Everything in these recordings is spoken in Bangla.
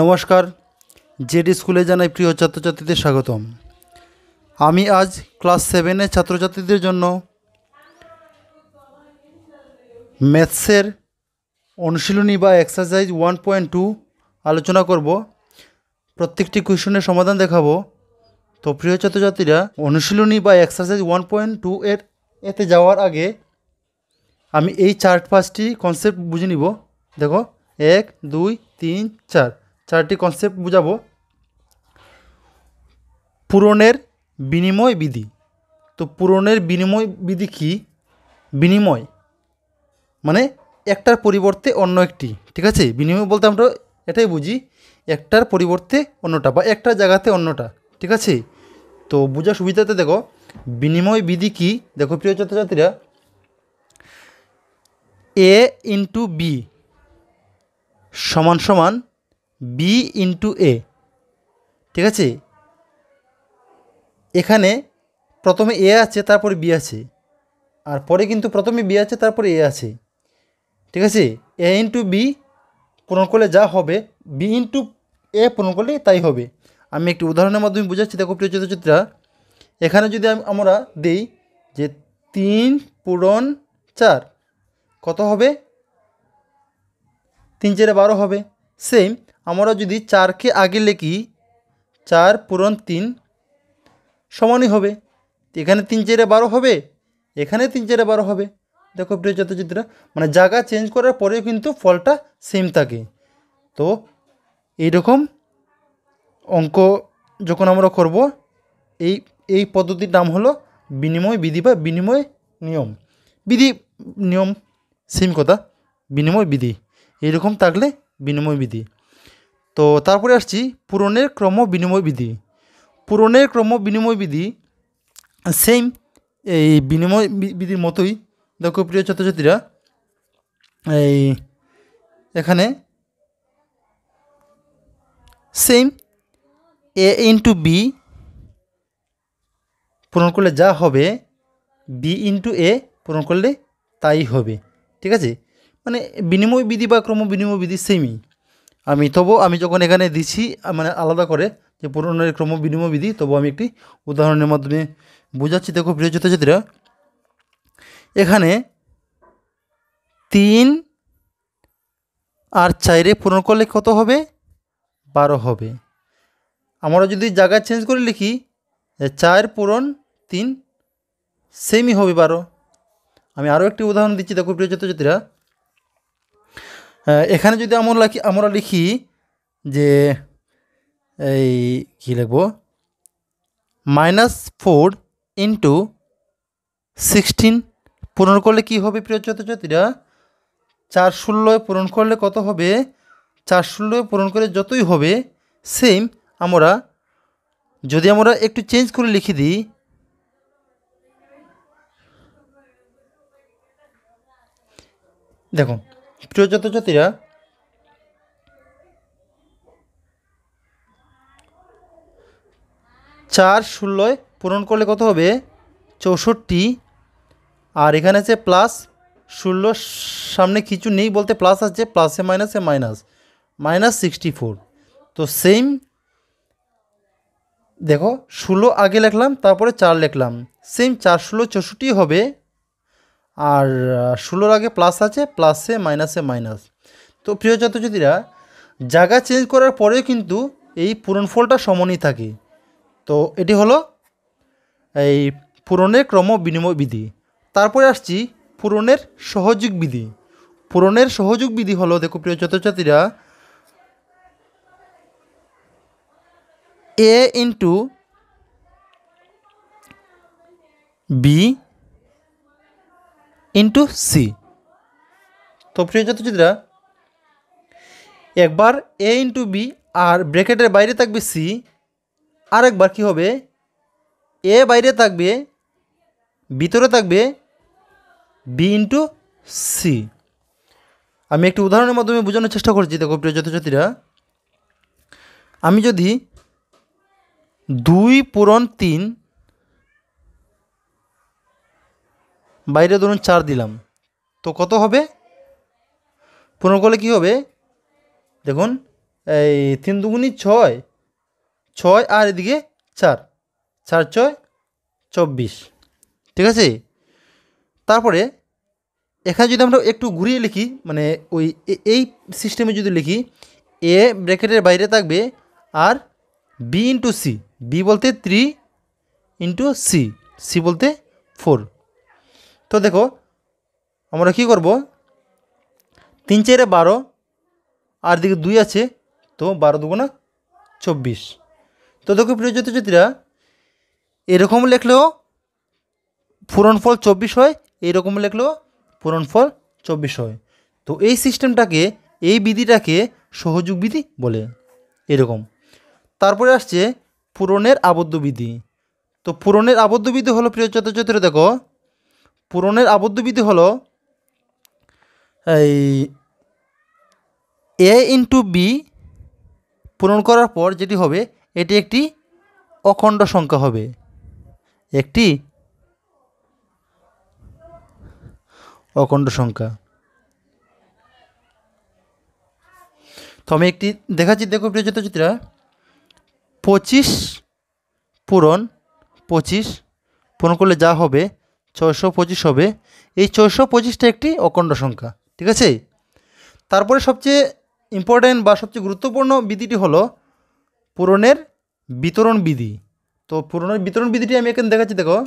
নমস্কার জেডি স্কুলে জানাই প্রিয় ছাত্রছাত্রীদের স্বাগতম আমি আজ ক্লাস সেভেনের ছাত্রছাত্রীদের জন্য ম্যাথসের অনুশীলনী বা এক্সারসাইজ ওয়ান পয়েন্ট টু আলোচনা করব প্রত্যেকটি কোয়েশনের সমাধান দেখাবো তো প্রিয় ছাত্রছাত্রীরা অনুশীলনী বা এক্সারসাইজ ওয়ান পয়েন্ট টু এর এতে যাওয়ার আগে আমি এই চার পাঁচটি কনসেপ্ট বুঝে নিব দেখো এক দুই তিন চার চারটি কনসেপ্ট বুঝাবো পূরণের বিনিময় বিধি তো পূরণের বিনিময় বিধি কি বিনিময় মানে একটার পরিবর্তে অন্য একটি ঠিক আছে বিনিময় বলতে আমরা এটাই বুঝি একটার পরিবর্তে অন্যটা বা একটা জায়গাতে অন্যটা ঠিক আছে তো বোঝা সুবিধাতে দেখো বিনিময় বিধি কি দেখো প্রিয় ছাত্রছাত্রীরা এ ইন্টু বি সমান সমান বি ইন্টু এ ঠিক আছে এখানে প্রথমে এ আছে তারপরে বি আছে আর পরে কিন্তু প্রথমে বি আছে তারপরে এ আছে ঠিক আছে এ ইন্টু বি পূরণ করলে যা হবে বি ইন্টু এ পূরণ করলে তাই হবে আমি একটি উদাহরণের মাধ্যমে বুঝাচ্ছি দেখো প্রিয় চিত্রচিত্রা এখানে যদি আমরা দেই যে তিন পূরণ চার কত হবে তিন চারে বারো হবে সেম আমরা যদি চারকে আগে লিখি চার পূরণ তিন সমানই হবে এখানে তিন চেরে বারো হবে এখানে তিন চেরে বারো হবে দেখো প্রিয় ছাত্রছাত্রীরা মানে জায়গা চেঞ্জ করার পরেও কিন্তু ফলটা সেম থাকে তো এইরকম অঙ্ক যখন আমরা করব এই এই পদ্ধতির নাম হলো বিনিময় বিধি বা বিনিময় নিয়ম বিধি নিয়ম সেম কথা বিনিময় বিধি এইরকম থাকলে বিনিময় বিধি তো তারপরে আসছি পূরণের ক্রম বিনিময় বিধি পূরণের ক্রম বিনিময় বিধি সেম এই বিনিময় বিধির মতোই দেখো প্রিয় ছাত্রছাত্রীরা এই এখানে সেম এ ইন্টু বি পূরণ করলে যা হবে বি ইন্টু এ পূরণ করলে তাই হবে ঠিক আছে মানে বিনিময় বিধি বা ক্রম বিনিময় বিধি সেমই আমি তবু আমি যখন এখানে দিছি মানে আলাদা করে যে পুরনোর ক্রম বিনিময় বিধি তবু আমি একটি উদাহরণের মাধ্যমে বোঝাচ্ছি দেখো প্রিয় ছাত্রছাত্রীরা এখানে তিন আর চাইরে পূরণ করলে কত হবে বারো হবে আমরা যদি জায়গা চেঞ্জ করে লিখি চার পূরণ তিন সেমই হবে বারো আমি আরও একটি উদাহরণ দিচ্ছি দেখো প্রিয় ছাত্রছাত্রীরা এখানে যদি আমরা লিখি আমরা লিখি যে এই কী লিখব মাইনাস ফোর ইন্টু সিক্সটিন পূরণ করলে কি হবে প্রিয় ছাত্রছাত্রীরা চার ষোলোয় পূরণ করলে কত হবে চার ষোলোয় পূরণ করে যতই হবে সেম আমরা যদি আমরা একটু চেঞ্জ করে লিখে দিই দেখুন প্রিয় ছাত্রছাত্রীরা চার ষোলোয় পূরণ করলে কত হবে চৌষট্টি আর এখানে আছে প্লাস ষোলো সামনে কিছু নেই বলতে প্লাস আছে প্লাসে মাইনাসে মাইনাস মাইনাস সিক্সটি ফোর তো সেম দেখো ষোলো আগে লিখলাম তারপরে চার লিখলাম সেম চার ষোলো চৌষট্টি হবে আর ষোলোর আগে প্লাস আছে প্লাসে মাইনাসে মাইনাস তো প্রিয় ছাত্রছাত্রীরা জায়গা চেঞ্জ করার পরেও কিন্তু এই পূরণফলটা সমানই থাকে তো এটি হলো এই পূরণের ক্রম বিনিময় বিধি তারপরে আসছি পূরণের সহযোগ বিধি পূরণের সহযোগ বিধি হলো দেখো প্রিয় ছাত্রছাত্রীরা A into B into C তো প্রিয় ছাত্রছাত্রীরা একবার এ ইন্টু বি আর ব্রেকেটের বাইরে থাকবে সি আর একবার কী হবে এ বাইরে থাকবে ভিতরে থাকবে বি ইন্টু সি আমি একটি উদাহরণের মাধ্যমে বোঝানোর চেষ্টা করছি দেখো প্রিয় ছাত্রছাত্রীরা আমি যদি দুই পূরণ তিন বাইরে ধরুন চার দিলাম তো কত হবে পনেরো করলে কী হবে দেখুন এই তিন দুগুনি ছয় ছয় আর এদিকে চার চার ছয় চব্বিশ ঠিক আছে তারপরে এখানে যদি আমরা একটু ঘুরিয়ে লিখি মানে ওই এই সিস্টেমে যদি লিখি এ ব্র্যাকেটের বাইরে থাকবে আর বি ইন্টু সি বি বলতে থ্রি ইন্টু সি সি বলতে ফোর তো দেখো আমরা কি করব তিন চারে বারো আর দিকে দুই আছে তো বারো দুগুণা চব্বিশ তো দেখো প্রিয় জ্যোতিষীরা এরকম লেখলেও ফল চব্বিশ হয় এইরকম লেখলেও ফল চব্বিশ হয় তো এই সিস্টেমটাকে এই বিধিটাকে সহযোগ বিধি বলে এরকম তারপরে আসছে পূরণের আবদ্ধ বিধি তো পূরণের আবদ্ধ বিধি হলো প্রিয় চতুর্চত্র দেখো পূরণের আবদ্ধবিধি হল এই এ ইন্টু বি পূরণ করার পর যেটি হবে এটি একটি অখণ্ড সংখ্যা হবে একটি অখণ্ড সংখ্যা তো আমি একটি দেখাচ্ছি দেখো প্রিয় চিত্রা পঁচিশ পূরণ পঁচিশ পূরণ করলে যা হবে ছয়শো পঁচিশ হবে এই ছয়শো পঁচিশটা একটি অখণ্ড সংখ্যা ঠিক আছে তারপরে সবচেয়ে ইম্পর্ট্যান্ট বা সবচেয়ে গুরুত্বপূর্ণ বিধিটি হলো পূরণের বিতরণ বিধি তো পূরণের বিতরণ বিধিটি আমি এখানে দেখাচ্ছি দেখো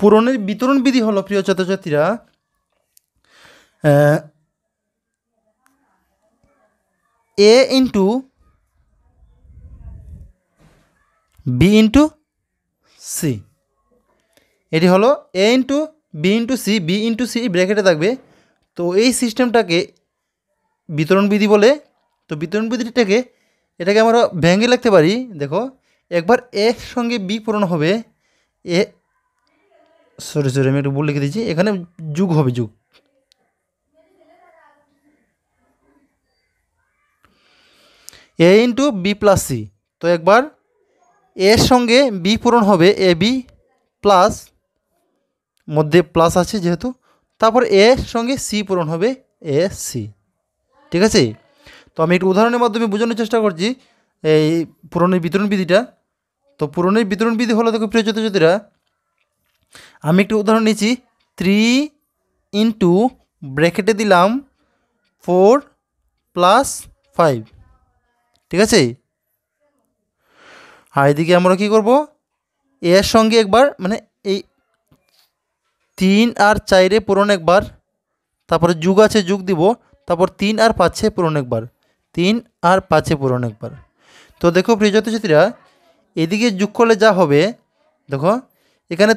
পূরণের বিতরণ বিধি হলো প্রিয় ছাত্রছাত্রীরা A into B into C এটি হলো A into B into C B into C ব্র্যাকেটে থাকবে তো এই সিস্টেমটাকে বিতরণ বিধি বলে তো বিতরণ বিধিটাকে এটাকে আমরা ভেঙে লিখতে পারি দেখো একবার এর সঙ্গে বি পূরণ হবে এ সরি সরি আমি একটু বলে লিখে দিচ্ছি এখানে যুগ হবে যুগ A into B plus C তো একবার এর সঙ্গে বি পূরণ হবে এ বি প্লাস মধ্যে প্লাস আছে যেহেতু তারপর এর সঙ্গে সি পূরণ হবে এ সি ঠিক আছে তো আমি একটু উদাহরণের মাধ্যমে বোঝানোর চেষ্টা করছি এই পুরনের বিতরণ বিধিটা তো পুরনের বিতরণ বিধি হলো দেখো প্রিয় যুদ্ধযুদ্ধীরা আমি একটু উদাহরণ নিয়েছি থ্রি ইন্টু ব্র্যাকেটে দিলাম ফোর প্লাস ফাইভ ঠিক আছে আর এদিকে আমরা কি করব এর সঙ্গে একবার মানে এই তিন আর চাইরে পূরণ একবার তারপরে যুগ আছে যুগ দিব তারপর তিন আর পাঁচে পূরণ একবার তিন আর পাঁচে পূরণ একবার তো দেখো প্রিয় ছাত্রছাত্রীরা এদিকে যুগ করলে যা হবে দেখো এখানে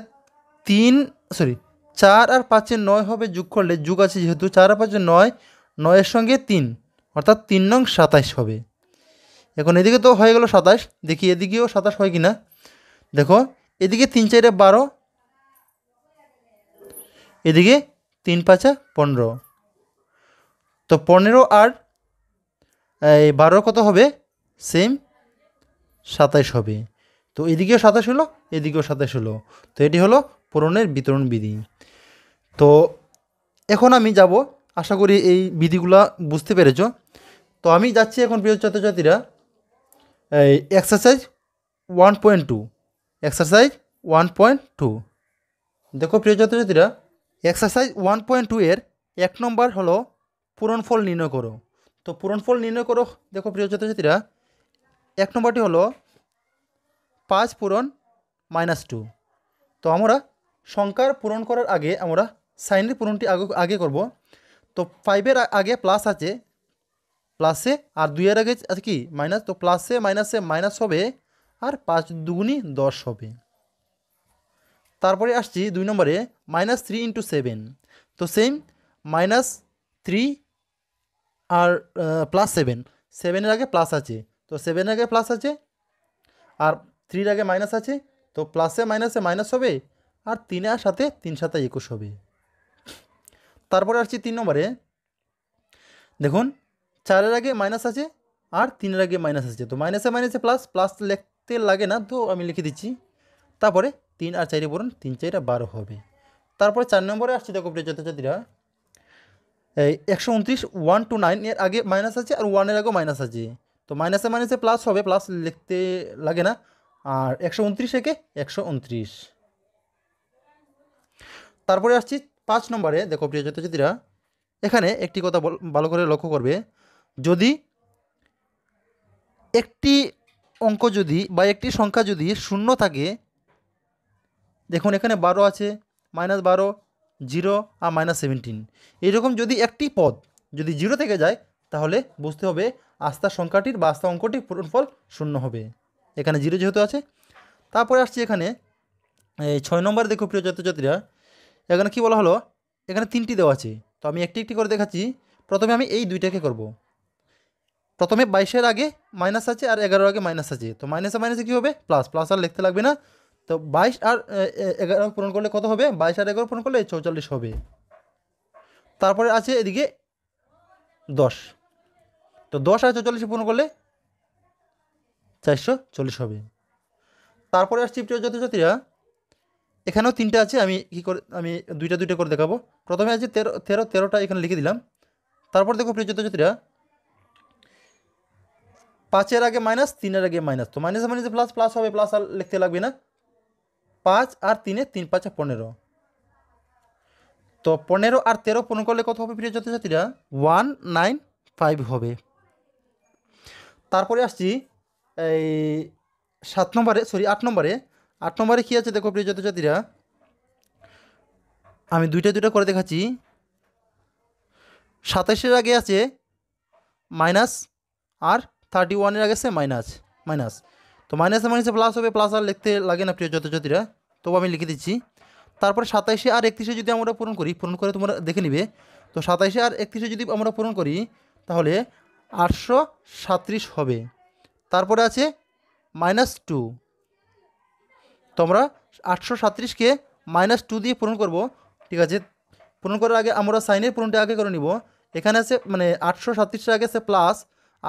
তিন সরি চার আর পাঁচে নয় হবে যুগ করলে যুগ আছে যেহেতু চার আর পাঁচে নয় নয়ের সঙ্গে তিন অর্থাৎ তিন নং সাতাইশ হবে এখন এদিকে তো হয়ে গেল সাতাশ দেখি এদিকেও সাতাশ হয় কি না দেখো এদিকে তিন চারে বারো এদিকে তিন পাঁচা পনেরো তো পনেরো আর এই বারো কত হবে সেম সাতাইশ হবে তো এদিকেও সাতাশ হলো এদিকেও সাতাশ হলো তো এটি হলো পূরণের বিতরণ বিধি তো এখন আমি যাব আশা করি এই বিধিগুলা বুঝতে পেরেছ তো আমি যাচ্ছি এখন প্রিয় ছাত্রছাত্রীরা এই exercise one point two exercise one point two দেখো প্রিয় ছাত্রছাত্রীরা এক্সারসাইজ ওয়ান পয়েন্ট টু এর এক নম্বর হলো পূরণফল নির্ণয় করো তো পূরণফল নির্ণয় করো দেখো প্রিয় ছাত্রছাত্রীরা এক নম্বরটি হলো পাঁচ পূরণ মাইনাস টু তো আমরা সংখ্যার পূরণ করার আগে আমরা সাইনের পূরণটি আগে আগে করবো তো ফাইভের আগে প্লাস আছে প্লাসে আর দুই এর আগে কি মাইনাস তো প্লাসে মাইনাসে মাইনাস হবে আর পাঁচ দুগুনি দশ হবে তারপরে আসছি দুই নম্বরে মাইনাস থ্রি ইন্টু সেভেন তো সেম মাইনাস থ্রি আর প্লাস সেভেন সেভেনের আগে প্লাস আছে তো সেভেনের আগে প্লাস আছে আর থ্রির আগে মাইনাস আছে তো প্লাসে মাইনাসে মাইনাস হবে আর তিনে আর সাথে তিন সাথে একুশ হবে তারপরে আসছি তিন নম্বরে দেখুন চারের আগে মাইনাস আছে আর তিনের আগে মাইনাস আছে তো মাইনাসে মাইনাসে প্লাস প্লাস লিখতে লাগে না তো আমি লিখে দিচ্ছি তারপরে তিন আর চারে বলুন তিন চারে বারো হবে তারপরে চার নম্বরে আসছে দেখো প্রিয় ছাত্রছাত্রীরা এই একশো উনত্রিশ ওয়ান টু নাইন এর আগে মাইনাস আছে আর ওয়ানের আগেও মাইনাস আছে তো মাইনাসে মাইনাসে প্লাস হবে প্লাস লিখতে লাগে না আর একশো উনত্রিশ একে একশো উনত্রিশ তারপরে আসছি পাঁচ নম্বরে দেখো প্রিয় ছাত্রছাত্রীরা এখানে একটি কথা ভালো করে লক্ষ্য করবে যদি একটি অঙ্ক যদি বা একটি সংখ্যা যদি শূন্য থাকে দেখুন এখানে বারো আছে মাইনাস বারো জিরো আর মাইনাস সেভেন্টিন এরকম যদি একটি পদ যদি জিরো থেকে যায় তাহলে বুঝতে হবে আস্থা সংখ্যাটির বা আস্থা অঙ্কটির ফল শূন্য হবে এখানে জিরো যেহেতু আছে তারপরে আসছি এখানে এই ছয় নম্বর দেখো প্রিয় ছাত্রছাত্রীরা এখানে কি বলা হলো এখানে তিনটি দেওয়া আছে তো আমি একটি একটি করে দেখাচ্ছি প্রথমে আমি এই দুইটাকে করব প্রথমে বাইশের আগে মাইনাস আছে আর এগারোর আগে মাইনাস আছে তো মাইনাসে মাইনাসে কী হবে প্লাস প্লাস আর লিখতে লাগবে না তো বাইশ আর এগারো পূরণ করলে কত হবে বাইশ আর এগারো পূরণ করলে চৌচল্লিশ হবে তারপরে আছে এদিকে দশ তো দশ আর চৌচল্লিশে পূরণ করলে চারশো চল্লিশ হবে তারপরে আসছি প্রিয় ছাত্রছাত্রীরা এখানেও তিনটা আছে আমি কি করে আমি দুইটা দুইটা করে দেখাবো প্রথমে আছে তেরো তেরো তেরোটা এখানে লিখে দিলাম তারপর দেখো প্রিয় ছাত্রছাত্রীরা পাঁচের আগে মাইনাস তিনের আগে মাইনাস তো মাইনাস মাইনাসে প্লাস প্লাস হবে প্লাস আর লিখতে লাগবে না পাঁচ আর তিনে তিন পাঁচে পনেরো তো পনেরো আর তেরো পনেরো করলে কত হবে প্রিয় ছাত্রছাত্রীরা ওয়ান নাইন ফাইভ হবে তারপরে আসছি এই সাত নম্বরে সরি আট নম্বরে আট নম্বরে কী আছে দেখো প্রিয় ছাত্রছাত্রীরা আমি দুইটা দুইটা করে দেখাচ্ছি সাতাশের আগে আছে মাইনাস আর থার্টি ওয়ানের আগে সে মাইনাস মাইনাস তো মাইনাসে মাইনাসে প্লাস হবে প্লাস আর লিখতে লাগে না প্রিয় যথাযথীরা তবু আমি লিখে দিচ্ছি তারপরে সাতাইশে আর একত্রিশে যদি আমরা পূরণ করি পূরণ করে তোমরা দেখে নিবে তো সাতাইশে আর একত্রিশে যদি আমরা পূরণ করি তাহলে আটশো সাঁত্রিশ হবে তারপরে আছে মাইনাস টু তোমরা আটশো সাঁত্রিশকে মাইনাস টু দিয়ে পূরণ করব ঠিক আছে পূরণ করার আগে আমরা সাইনের পূরণটা আগে করে নিব এখানে আছে মানে আটশো সাঁত্রিশটা আগে আছে প্লাস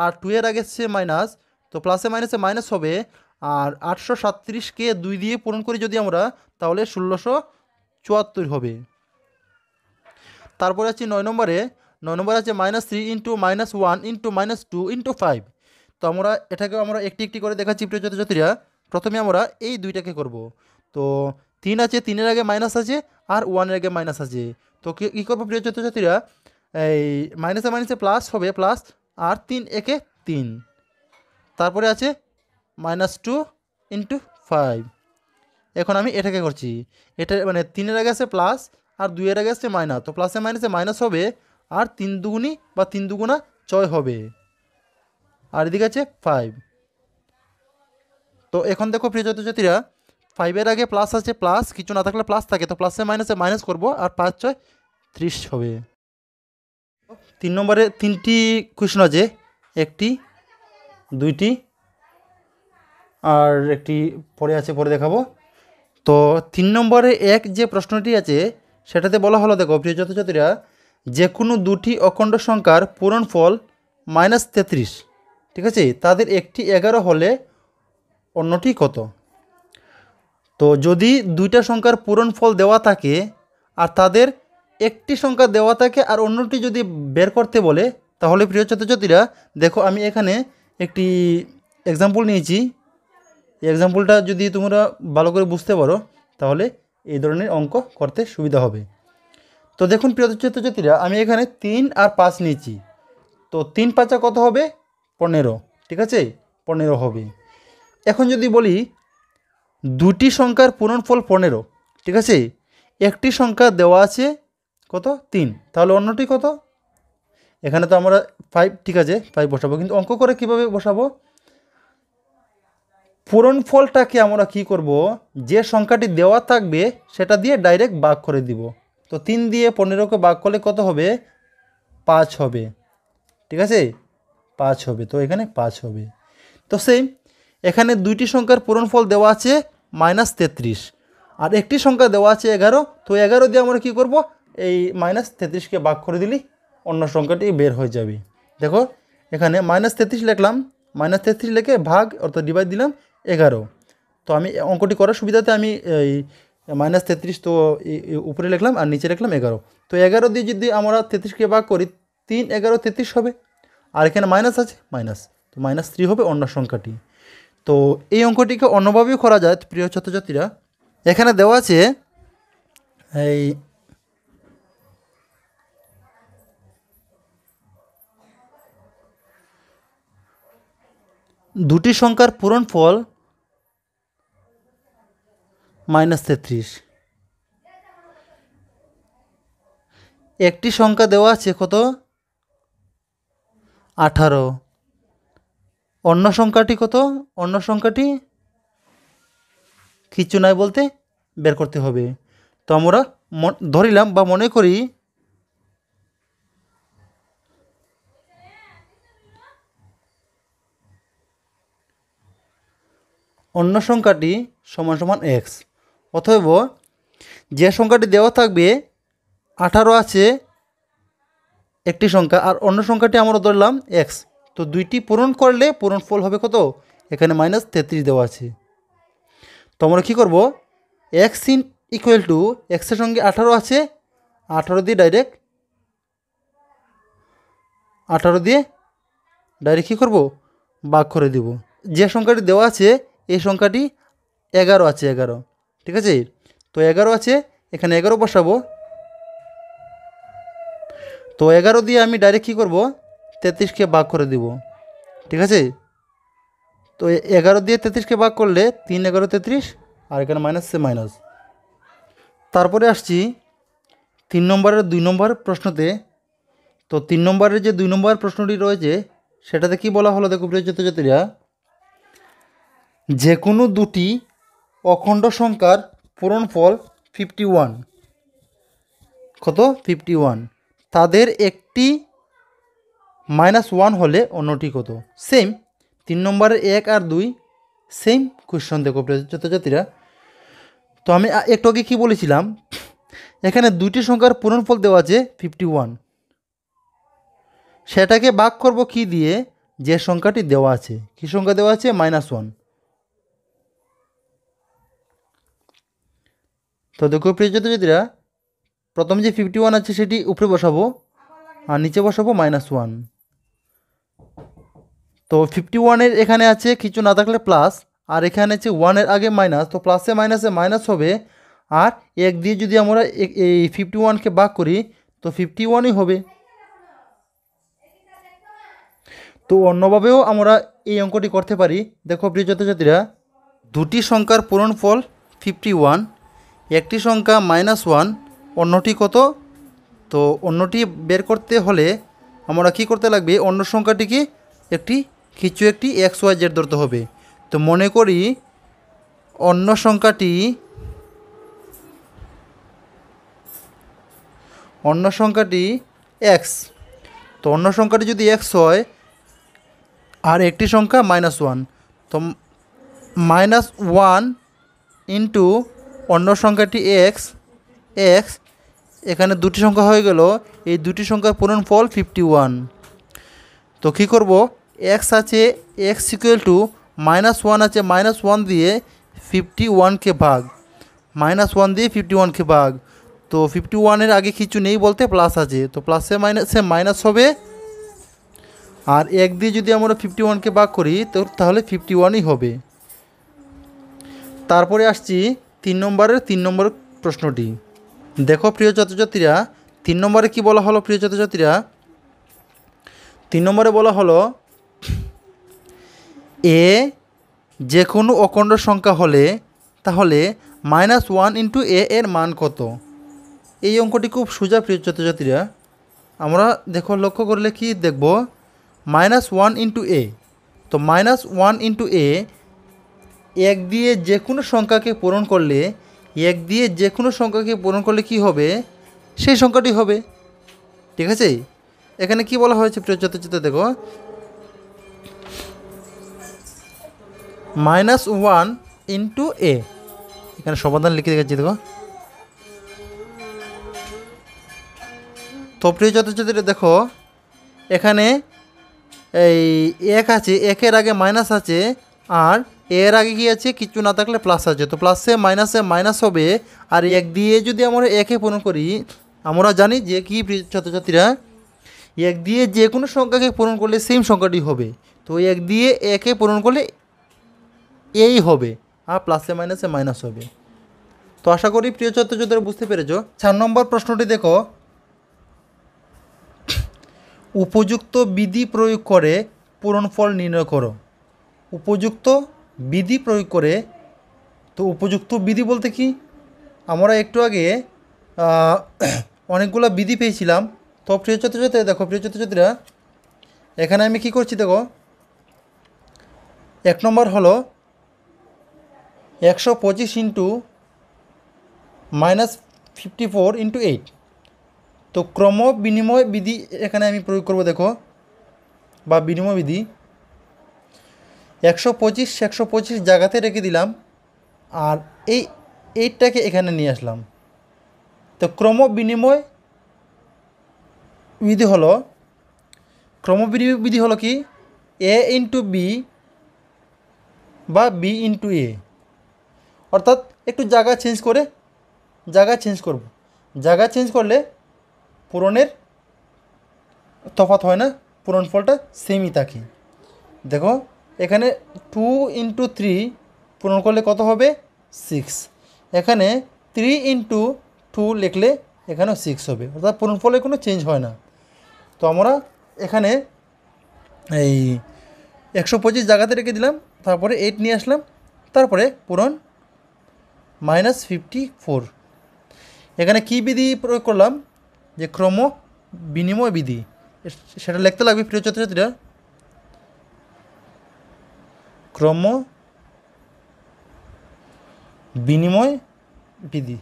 আর টু এর আগে সে মাইনাস তো প্লাসে মাইনাসে মাইনাস হবে আর আটশো সাতত্রিশকে দুই দিয়ে পূরণ করি যদি আমরা তাহলে ষোলোশো চুয়াত্তর হবে তারপরে আছে নয় নম্বরে নয় নম্বরে আছে minus three into minus one into minus two into five তো আমরা এটাকে আমরা একটি একটি করে দেখাচ্ছি প্রিয় ছাত্রীরা প্রথমে আমরা এই দুইটাকে করব তো তিন আছে তিনের আগে মাইনাস আছে আর ওয়ানের আগে মাইনাস আছে তো কী করবো প্রিয় ছাত্রীরা এই মাইনাসে মাইনাসে প্লাস হবে প্লাস আর তিন একে তিন তারপরে আছে মাইনাস টু ইন্টু ফাইভ এখন আমি এটাকে করছি এটা মানে তিনের আগে আছে প্লাস আর দুইয়ের আগে আছে মাইনাস তো প্লাসে মাইনাসে মাইনাস হবে আর তিন দুগুনি বা তিন দুগুণা ছয় হবে আর এদিকে আছে ফাইভ তো এখন দেখো প্রিয় ছাত্রছাত্রীরা ফাইভের আগে প্লাস আছে প্লাস কিছু না থাকলে প্লাস থাকে তো প্লাসে মাইনাসে মাইনাস করবো আর পাঁচ ছয় ত্রিশ হবে তিন নম্বরে তিনটি কৃষ্ণ আছে একটি দুইটি আর একটি পরে আছে পরে দেখাবো তো তিন নম্বরে এক যে প্রশ্নটি আছে সেটাতে বলা হলো দেখো প্রিয় যথাযথীরা যে কোনো দুটি অখণ্ড সংখ্যার পূরণ ফল মাইনাস তেত্রিশ ঠিক আছে তাদের একটি এগারো হলে অন্যটি কত তো যদি দুইটা সংখ্যার পূরণ ফল দেওয়া থাকে আর তাদের একটি সংখ্যা দেওয়া থাকে আর অন্যটি যদি বের করতে বলে তাহলে প্রিয় ছাত্রছাত্রীরা দেখো আমি এখানে একটি এক্সাম্পল নিয়েছি এক্সাম্পলটা যদি তোমরা ভালো করে বুঝতে পারো তাহলে এই ধরনের অঙ্ক করতে সুবিধা হবে তো দেখুন প্রিয় ছাত্রছাত্রীরা আমি এখানে তিন আর পাঁচ নিয়েছি তো তিন পাঁচা কত হবে পনেরো ঠিক আছে পনেরো হবে এখন যদি বলি দুটি সংখ্যার পূরণফল পনেরো ঠিক আছে একটি সংখ্যা দেওয়া আছে কত তিন তাহলে অন্যটি কত এখানে তো আমরা ফাইভ ঠিক আছে ফাইভ বসাবো কিন্তু অঙ্ক করে কিভাবে বসাবো পূরণ ফলটাকে আমরা কি করব যে সংখ্যাটি দেওয়া থাকবে সেটা দিয়ে ডাইরেক্ট বাঘ করে দিব তো তিন দিয়ে পনেরোকে বাঘ করলে কত হবে পাঁচ হবে ঠিক আছে পাঁচ হবে তো এখানে পাঁচ হবে তো সেম এখানে দুইটি সংখ্যার পূরণ ফল দেওয়া আছে মাইনাস তেত্রিশ আর একটি সংখ্যা দেওয়া আছে এগারো তো এগারো দিয়ে আমরা কি করব এই মাইনাস তেত্রিশকে বাক করে দিলি অন্য সংখ্যাটি বের হয়ে যাবে দেখো এখানে মাইনাস তেত্রিশ লিখলাম মাইনাস তেত্রিশ লিখে ভাগ অর্থাৎ ডিভাইড দিলাম এগারো তো আমি অঙ্কটি করার সুবিধাতে আমি এই মাইনাস তেত্রিশ তো উপরে লিখলাম আর নিচে লিখলাম এগারো তো এগারো দিয়ে যদি আমরা তেত্রিশকে ভাগ করি তিন এগারো তেত্রিশ হবে আর এখানে মাইনাস আছে মাইনাস তো মাইনাস থ্রি হবে অন্য সংখ্যাটি তো এই অঙ্কটিকে অন্যভাবেও করা যায় প্রিয় ছাত্রছাত্রীরা এখানে দেওয়া আছে এই দুটি সংখ্যার পূরণ ফল মাইনাস তেত্রিশ একটি সংখ্যা দেওয়া আছে কত আঠারো অন্য সংখ্যাটি কত অন্য সংখ্যাটি কিছু নাই বলতে বের করতে হবে তো আমরা ধরিলাম বা মনে করি অন্য সংখ্যাটি সমান সমান এক্স অথব যে সংখ্যাটি দেওয়া থাকবে আঠারো আছে একটি সংখ্যা আর অন্য সংখ্যাটি আমরা ধরলাম এক্স তো দুইটি পূরণ করলে পূরণ ফল হবে কত এখানে মাইনাস তেত্রিশ দেওয়া আছে তো আমরা কী করবো এক্স ইন ইকুয়াল টু এক্সের সঙ্গে আঠারো আছে আঠারো দিয়ে ডাইরেক্ট আঠারো দিয়ে ডাইরেক্ট কী করবো বাক করে দেব যে সংখ্যাটি দেওয়া আছে এই সংখ্যাটি এগারো আছে এগারো ঠিক আছে তো এগারো আছে এখানে এগারো বসাবো তো এগারো দিয়ে আমি ডাইরেক্ট কী করবো তেত্রিশকে ভাগ করে দিব ঠিক আছে তো এগারো দিয়ে তেত্রিশকে ভাগ করলে তিন এগারো তেত্রিশ আর এখানে মাইনাস সে মাইনাস তারপরে আসছি তিন নম্বরের দুই নম্বর প্রশ্নতে তো তিন নম্বরের যে দুই নম্বর প্রশ্নটি রয়েছে সেটাতে কি বলা হলো দেখো প্রিয় ছাত্রছাত্রীরা যে কোনো দুটি অখণ্ড সংখ্যার পূরণ ফল ফিফটি ওয়ান কত ফিফটি ওয়ান তাদের একটি মাইনাস ওয়ান হলে অন্যটি কত সেম তিন নম্বরের এক আর দুই সেম কোয়েশন দেখো ছাত্রছাত্রীরা তো আমি একটু আগে কী বলেছিলাম এখানে দুটি সংখ্যার পূরণ ফল দেওয়া আছে ফিফটি ওয়ান সেটাকে বাক করব কি দিয়ে যে সংখ্যাটি দেওয়া আছে কি সংখ্যা দেওয়া আছে মাইনাস ওয়ান তো দেখো প্রিয় ছাত্রছাত্রীরা প্রথম যে ফিফটি ওয়ান আছে সেটি উপরে বসাবো আর নিচে বসাবো মাইনাস ওয়ান তো ফিফটি ওয়ানের এখানে আছে কিছু না থাকলে প্লাস আর এখানে আছে ওয়ানের আগে মাইনাস তো প্লাসে মাইনাসে মাইনাস হবে আর এক দিয়ে যদি আমরা এই ফিফটি ওয়ানকে বাক করি তো ফিফটি ওয়ানই হবে তো অন্যভাবেও আমরা এই অঙ্কটি করতে পারি দেখো প্রিয় ছাত্রছাত্রীরা দুটি সংখ্যার পূরণ ফল ফিফটি ওয়ান একটি সংখ্যা মাইনাস ওয়ান অন্যটি কত তো অন্যটি বের করতে হলে আমরা কি করতে লাগবে অন্য সংখ্যাটিকে একটি কিছু একটি এক্স ওয়াই জেড ধরতে হবে তো মনে করি অন্য সংখ্যাটি অন্য সংখ্যাটি এক্স তো অন্য সংখ্যাটি যদি এক্স হয় আর একটি সংখ্যা মাইনাস ওয়ান তো মাইনাস ওয়ান ইন্টু অন্য সংখ্যাটি এক্স এক্স এখানে দুটি সংখ্যা হয়ে গেল এই দুটি সংখ্যার পূরণ ফল ফিফটি ওয়ান তো কী করব এক্স আছে X equal to minus one আছে মাইনাস ওয়ান দিয়ে ফিফটি ওয়ানকে ভাগ মাইনাস ওয়ান দিয়ে ফিফটি ওয়ানকে ভাগ তো ফিফটি ওয়ানের আগে কিছু নেই বলতে প্লাস আছে তো প্লাসে মাইনাসে মাইনাস হবে আর এক দিয়ে যদি আমরা ফিফটি ওয়ানকে ভাগ করি তো তাহলে ফিফটি ওয়ানই হবে তারপরে আসছি তিন নম্বরের তিন নম্বর প্রশ্নটি দেখো প্রিয় ছাত্রছাত্রীরা তিন নম্বরে কি বলা হলো প্রিয় ছাত্রছাত্রীরা তিন নম্বরে বলা হলো এ যে কোনো অখণ্ড সংখ্যা হলে তাহলে মাইনাস ওয়ান ইন্টু এ এর মান কত এই অঙ্কটি খুব সোজা প্রিয় ছাত্রছাত্রীরা আমরা দেখো লক্ষ্য করলে কি দেখব মাইনাস ওয়ান ইন্টু এ তো মাইনাস ওয়ান ইন্টু এ এক দিয়ে যে কোনো সংখ্যাকে পূরণ করলে এক দিয়ে যে কোনো সংখ্যাকে পূরণ করলে কি হবে সেই সংখ্যাটি হবে ঠিক আছে এখানে কি বলা হয়েছে প্রিয় ছাত্র দেখো মাইনাস ওয়ান ইন্টু এ এখানে সমাধান লিখে দেখাচ্ছি দেখো তো প্রিয় ছাত্র দেখো এখানে এই এক আছে একের আগে মাইনাস আছে আর এর আগে কি আছে কিছু না থাকলে প্লাস আছে তো প্লাসে মাইনাসে মাইনাস হবে আর এক দিয়ে যদি আমরা একে পূরণ করি আমরা জানি যে কি ছাত্রছাত্রীরা এক দিয়ে যে কোনো সংখ্যাকে পূরণ করলে সেম সংখ্যাটি হবে তো এক দিয়ে একে পূরণ করলে এই হবে আর প্লাসে মাইনাসে মাইনাস হবে তো আশা করি প্রিয় ছাত্রছাত্রীরা বুঝতে পেরেছ চার নম্বর প্রশ্নটি দেখো উপযুক্ত বিধি প্রয়োগ করে পূরণফল নির্ণয় করো উপযুক্ত বিধি প্রয়োগ করে তো উপযুক্ত বিধি বলতে কি আমরা একটু আগে অনেকগুলো বিধি পেয়েছিলাম তো প্রিয় ছাত্রছাত্রীরা দেখো প্রিয় ছাত্রছাত্রীরা এখানে আমি কি করছি দেখো এক নম্বর হলো একশো পঁচিশ into minus fifty four into eight তো ক্রম বিনিময় বিধি এখানে আমি প্রয়োগ করব দেখো বা বিনিময় বিধি একশো পঁচিশ একশো পঁচিশ জায়গাতে রেখে দিলাম আর এই এইটটাকে এখানে নিয়ে আসলাম তো ক্রম বিনিময় বিধি হলো ক্রম বিধি হলো কি এ ইন্টু বি বা বি ইন্টু এ অর্থাৎ একটু জায়গা চেঞ্জ করে জায়গা চেঞ্জ করব জায়গা চেঞ্জ করলে পূরণের তফাত হয় না পূরণ ফলটা সেমই থাকে দেখো এখানে টু ইন্টু থ্রি পূরণ করলে কত হবে সিক্স এখানে থ্রি ইন্টু টু লিখলে এখানেও সিক্স হবে অর্থাৎ পূরণফলে কোনো চেঞ্জ হয় না তো আমরা এখানে এই একশো পঁচিশ জায়গাতে রেখে দিলাম তারপরে এইট নিয়ে আসলাম তারপরে পূরণ মাইনাস ফিফটি ফোর এখানে কী বিধি প্রয়োগ করলাম যে ক্রম বিনিময় বিধি সেটা লিখতে লাগবে প্রিয় ছাত্রছাত্রীরা ক্রম বিনিময় বিধি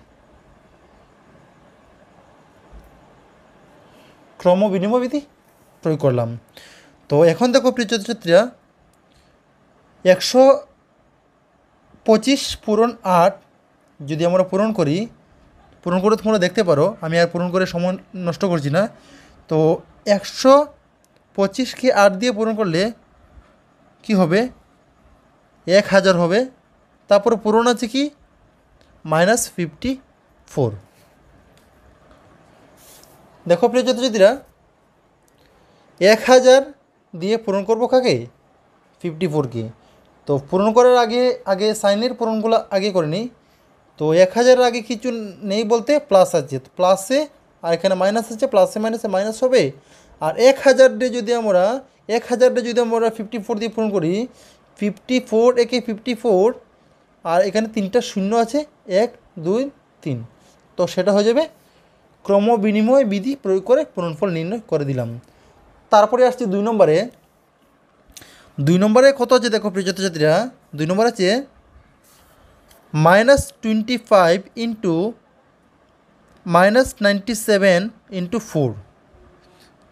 ক্রম বিনিময় বিধি প্রয়োগ করলাম তো এখন দেখো প্রিয় ছাত্রছাত্রীরা একশো পঁচিশ পূরণ আট যদি আমরা পূরণ করি পূরণ করে তোমরা দেখতে পারো আমি আর পূরণ করে সময় নষ্ট করছি না তো একশো পঁচিশকে আট দিয়ে পূরণ করলে কি হবে এক হাজার হবে তারপর পুরোনো আছে কি মাইনাস ফিফটি ফোর দেখো প্রিয় যুদ্ধযুদ্ধীরা এক হাজার দিয়ে পূরণ করবো কাকে ফিফটি ফোরকে তো পূরণ করার আগে আগে সাইনের পূরণগুলো আগে করে নিই তো এক হাজারের আগে কিছু নেই বলতে প্লাস আছে প্লাসে আর এখানে মাইনাস আছে প্লাসে মাইনাসে মাইনাস হবে আর এক হাজার ডে যদি আমরা এক হাজার ডে যদি আমরা ফিফটি ফোর দিয়ে পূরণ করি ফিফটি ফোর একে ফিফটি ফোর আর এখানে তিনটা শূন্য আছে এক দুই তিন তো সেটা হয়ে যাবে ক্রম বিনিময় বিধি প্রয়োগ করে পূরণফল নির্ণয় করে দিলাম তারপরে আসছে দুই নম্বরে দুই নম্বরে কত আছে দেখো প্রিয় ছাত্রছাত্রীরা দুই নম্বর আছে minus twenty five into minus ninety seven into four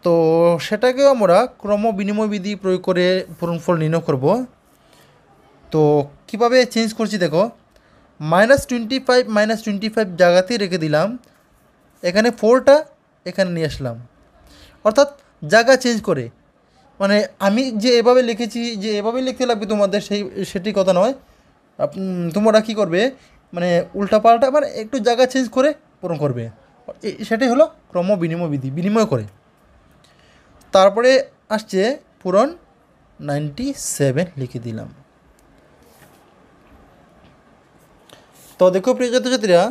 তো সেটাকেও আমরা ক্রম বিনিময় বিধি প্রয়োগ করে পূরণফল নির্ণয় করব তো কিভাবে চেঞ্জ করছি দেখো minus twenty five minus twenty five জায়গাতেই রেখে দিলাম এখানে ফোরটা এখানে নিয়ে আসলাম অর্থাৎ জায়গা চেঞ্জ করে মানে আমি যে এভাবে লিখেছি যে এভাবে লিখতে লাগবে তোমাদের সেই সেটি কথা নয় তোমরা কী করবে মানে উল্টাপাল্টা মানে একটু জায়গা চেঞ্জ করে পূরণ করবে সেটাই হলো ক্রম বিনিময় বিধি বিনিময় করে তারপরে আসছে পূরণ নাইনটি সেভেন লিখে দিলাম তো দেখো প্রিয় ছাত্রছাত্রীরা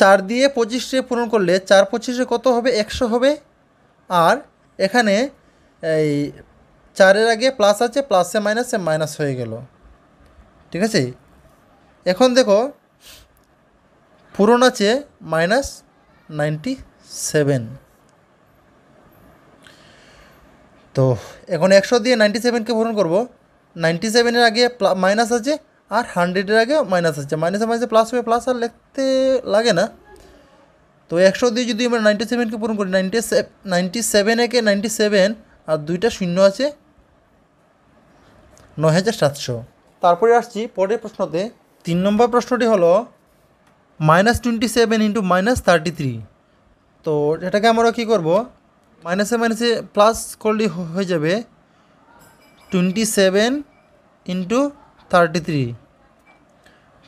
চার দিয়ে পঁচিশে পূরণ করলে চার পঁচিশে কত হবে একশো হবে আর এখানে এই চারের আগে প্লাস আছে প্লাসে মাইনাসে মাইনাস হয়ে গেল ঠিক আছে এখন দেখো পূরণ আছে মাইনাস নাইনটি সেভেন তো এখন একশো দিয়ে নাইনটি সেভেনকে পূরণ করবো নাইনটি সেভেনের আগে মাইনাস আছে আর হান্ড্রেডের আগে মাইনাস আসছে মাইনাসে মাইনাসে প্লাস হবে প্লাস আর লিখতে লাগে না তো একশো দিয়ে যদি আমরা নাইনটি সেভেনকে পূরণ করি নাইনটি নাইনটি সেভেন একে নাইনটি সেভেন আর দুইটা শূন্য আছে ন হাজার সাতশো তারপরে আসছি পরের প্রশ্নতে তিন নম্বর প্রশ্নটি হলো minus twenty seven into minus thirty three তো এটাকে আমরা কী করব মাইনাসে মাইনাসে প্লাস করলে হয়ে যাবে twenty seven into thirty three